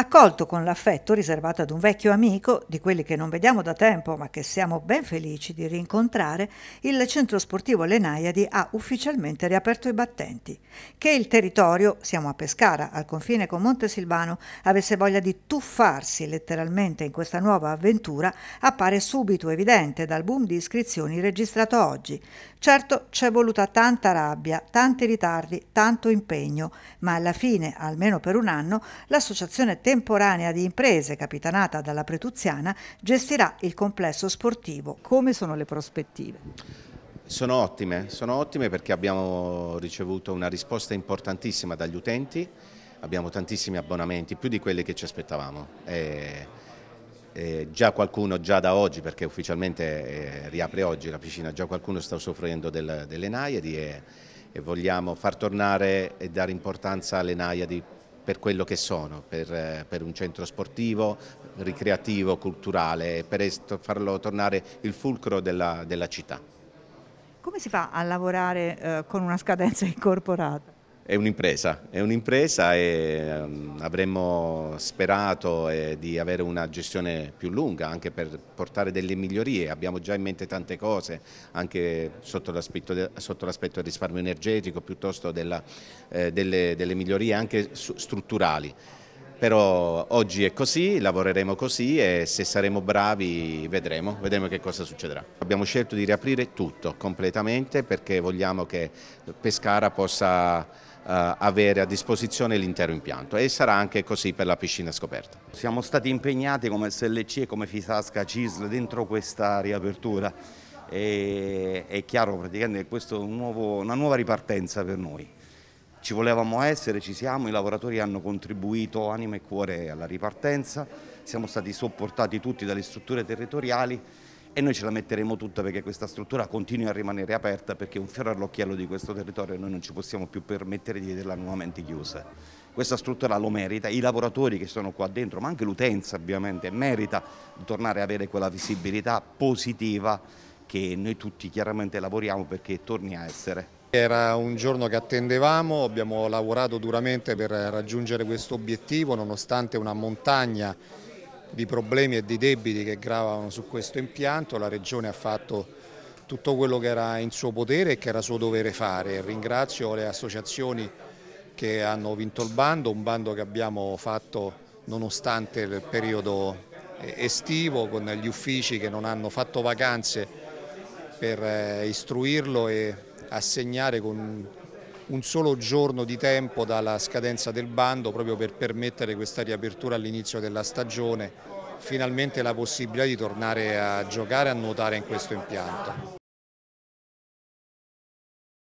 accolto con l'affetto riservato ad un vecchio amico, di quelli che non vediamo da tempo ma che siamo ben felici di rincontrare, il centro sportivo Lenaiadi ha ufficialmente riaperto i battenti. Che il territorio, siamo a Pescara, al confine con Montesilvano, avesse voglia di tuffarsi letteralmente in questa nuova avventura appare subito evidente dal boom di iscrizioni registrato oggi. Certo c'è voluta tanta rabbia, tanti ritardi, tanto impegno, ma alla fine, almeno per un anno, l'associazione temporanea di imprese capitanata dalla Pretuziana gestirà il complesso sportivo. Come sono le prospettive? Sono ottime, sono ottime perché abbiamo ricevuto una risposta importantissima dagli utenti, abbiamo tantissimi abbonamenti, più di quelli che ci aspettavamo. E, e già qualcuno, già da oggi, perché ufficialmente eh, riapre oggi la piscina, già qualcuno sta soffrendo del, delle naiadi e, e vogliamo far tornare e dare importanza alle naiadi per quello che sono, per, per un centro sportivo, ricreativo, culturale, per farlo tornare il fulcro della, della città. Come si fa a lavorare eh, con una scadenza incorporata? È un'impresa, è un'impresa e ehm, avremmo sperato eh, di avere una gestione più lunga anche per portare delle migliorie, abbiamo già in mente tante cose anche sotto l'aspetto del risparmio energetico piuttosto della, eh, delle, delle migliorie anche strutturali però oggi è così, lavoreremo così e se saremo bravi vedremo, vedremo che cosa succederà. Abbiamo scelto di riaprire tutto completamente perché vogliamo che Pescara possa eh, avere a disposizione l'intero impianto e sarà anche così per la piscina scoperta. Siamo stati impegnati come SLC e come Fisasca CISL dentro questa riapertura e è chiaro praticamente che questa è un nuovo, una nuova ripartenza per noi ci volevamo essere, ci siamo, i lavoratori hanno contribuito anima e cuore alla ripartenza, siamo stati sopportati tutti dalle strutture territoriali e noi ce la metteremo tutta perché questa struttura continui a rimanere aperta perché un fiore all'occhiello di questo territorio noi non ci possiamo più permettere di vederla nuovamente chiusa. Questa struttura lo merita, i lavoratori che sono qua dentro, ma anche l'utenza ovviamente, merita di tornare a avere quella visibilità positiva che noi tutti chiaramente lavoriamo perché torni a essere. Era un giorno che attendevamo, abbiamo lavorato duramente per raggiungere questo obiettivo nonostante una montagna di problemi e di debiti che gravano su questo impianto, la Regione ha fatto tutto quello che era in suo potere e che era suo dovere fare. Ringrazio le associazioni che hanno vinto il bando, un bando che abbiamo fatto nonostante il periodo estivo con gli uffici che non hanno fatto vacanze per eh, istruirlo e assegnare con un solo giorno di tempo dalla scadenza del bando proprio per permettere questa riapertura all'inizio della stagione, finalmente la possibilità di tornare a giocare e a nuotare in questo impianto.